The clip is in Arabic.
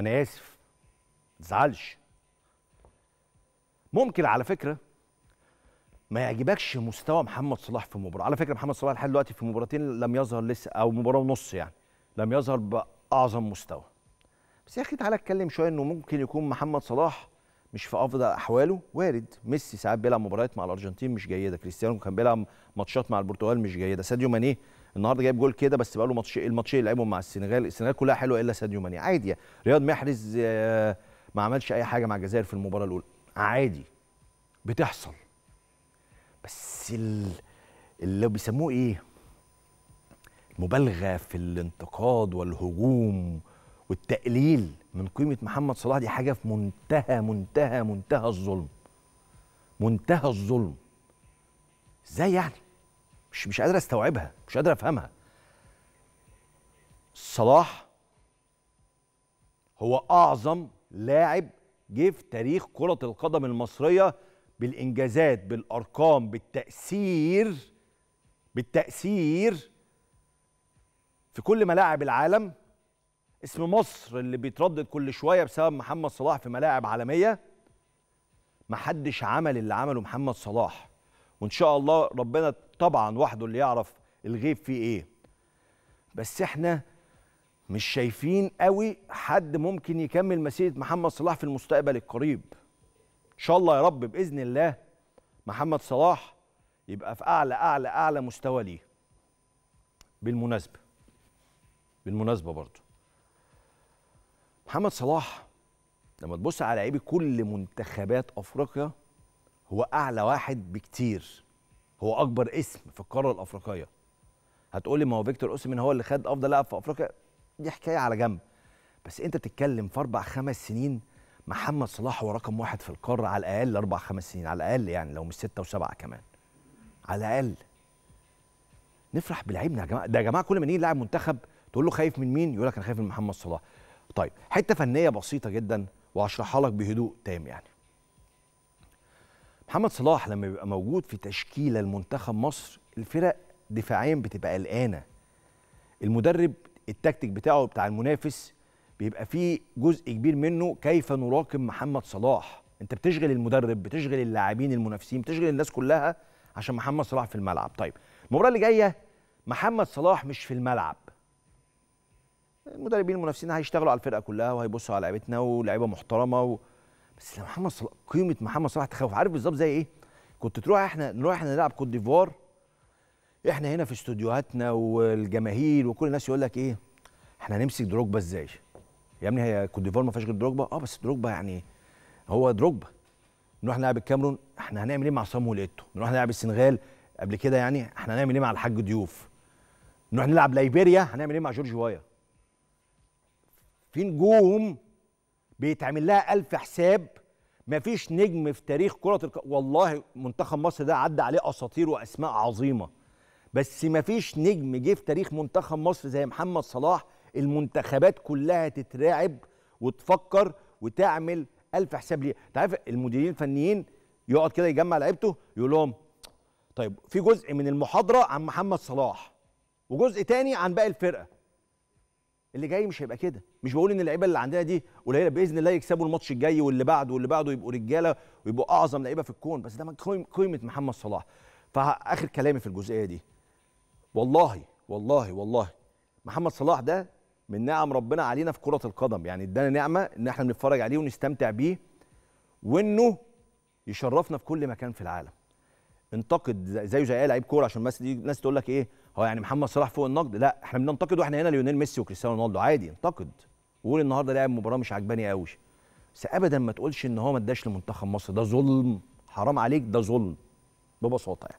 انا اسف متزعلش ممكن على فكره ما يعجبكش مستوى محمد صلاح في المباراه على فكره محمد صلاح لحد دلوقتي في مباراتين لم يظهر لسه او مباراه ونص يعني لم يظهر باعظم مستوى بس يا اخي تعالى اتكلم شويه انه ممكن يكون محمد صلاح مش في افضل احواله وارد ميسي ساعات بيلعب مباريات مع الارجنتين مش جيده كريستيانو كان بيلعب ماتشات مع البرتغال مش جيده ساديو ماني النهارده جايب جول كده بس بقى له ماتش الماتشين لعبهم مع السنغال السنغال كلها حلوه الا ساديو ماني عادي يعني. رياض محرز آه، ما عملش اي حاجه مع الجزائر في المباراه الاولى عادي بتحصل بس اللي بيسموه ايه مبالغه في الانتقاد والهجوم والتقليل من قيمه محمد صلاح دي حاجه في منتهى منتهى منتهى الظلم منتهى الظلم ازاي يعني مش مش قادر استوعبها مش قادر افهمها صلاح هو اعظم لاعب جه في تاريخ كره القدم المصريه بالانجازات بالارقام بالتاثير بالتاثير في كل ملاعب العالم اسم مصر اللي بيتردد كل شويه بسبب محمد صلاح في ملاعب عالميه محدش عمل اللي عمله محمد صلاح وان شاء الله ربنا طبعا وحده اللي يعرف الغيب فيه ايه بس احنا مش شايفين قوي حد ممكن يكمل مسيره محمد صلاح في المستقبل القريب ان شاء الله يا رب باذن الله محمد صلاح يبقى في اعلى اعلى اعلى مستوى ليه بالمناسبه بالمناسبه برضه محمد صلاح لما تبص على لعيبه كل منتخبات افريقيا هو اعلى واحد بكتير هو اكبر اسم في القاره الافريقيه هتقول لي ما هو فيكتور اوسيمين هو اللي خد افضل لاعب في افريقيا دي حكايه على جنب بس انت بتتكلم في اربع خمس سنين محمد صلاح هو رقم واحد في القاره على الاقل اربع خمس سنين على الاقل يعني لو مش سته وسبعه كمان على الاقل نفرح بلعيبنا يا جماعه ده يا جماعه كل ما نيجي لاعب منتخب تقول له خايف من مين يقول لك انا خايف من محمد صلاح طيب حته فنيه بسيطه جدا وهشرحها لك بهدوء تام يعني محمد صلاح لما بيبقى موجود في تشكيله المنتخب مصر الفرق دفاعيا بتبقى قلقانه المدرب التكتيك بتاعه بتاع المنافس بيبقى فيه جزء كبير منه كيف نراقب محمد صلاح انت بتشغل المدرب بتشغل اللاعبين المنافسين بتشغل الناس كلها عشان محمد صلاح في الملعب طيب المباراه اللي جايه محمد صلاح مش في الملعب المدربين المنافسين هيشتغلوا على الفرقه كلها وهيبصوا على لعيبتنا ولاعيبه محترمه و... بس محمد صلاح قيمه محمد صلاح تخوف عارف بالظبط زي ايه كنت تروح احنا نروح احنا نلعب كوت ديفوار احنا هنا في استوديوهاتنا والجماهير وكل الناس يقول لك ايه احنا هنمسك دروجبا ازاي يا ابني هي كوت ديفوار ما فيهاش غير دروجبا اه بس دروجبا يعني هو دروجبا نروح نلعب الكاميرون احنا هنعمل ايه مع صامويل ايتو نروح نلعب السنغال قبل كده يعني احنا هنعمل ايه مع الحاج ضيوف نروح نلعب ليبيريا هنعمل ايه مع جورج وايا في نجوم بيتعمل لها ألف حساب مفيش نجم في تاريخ كرة الك... والله منتخب مصر ده عدى عليه أساطير وأسماء عظيمة بس مفيش نجم جه في تاريخ منتخب مصر زي محمد صلاح المنتخبات كلها تتراعب وتفكر وتعمل ألف حساب ليه أنت عارف المديرين الفنيين يقعد كده يجمع لعيبته يقول لهم طيب في جزء من المحاضرة عن محمد صلاح وجزء تاني عن باقي الفرقة اللي جاي مش هيبقى كده مش بقول ان اللعيبه اللي عندنا دي قليله باذن الله يكسبوا الماتش الجاي واللي بعده واللي بعده يبقوا رجاله ويبقوا اعظم لعيبه في الكون بس ده قيمه محمد صلاح فاخر كلامي في الجزئيه دي والله والله والله محمد صلاح ده من نعم ربنا علينا في كره القدم يعني ادانا نعمه ان احنا بنتفرج عليه ونستمتع بيه وانه يشرفنا في كل مكان في العالم انتقد زيه زي اي لعيب كوره عشان بس دي ناس تقول لك ايه هو يعني محمد صلاح فوق النقد لا احنا بننتقد واحنا هنا ليونيل ميسي وكريستيانو رونالدو عادي انتقد وقول النهارده لاعب مباراه مش عجباني قوي بس ابدا ما تقولش ان هو ما اداش لمنتخب مصر ده ظلم حرام عليك ده ظلم ببساطه يعني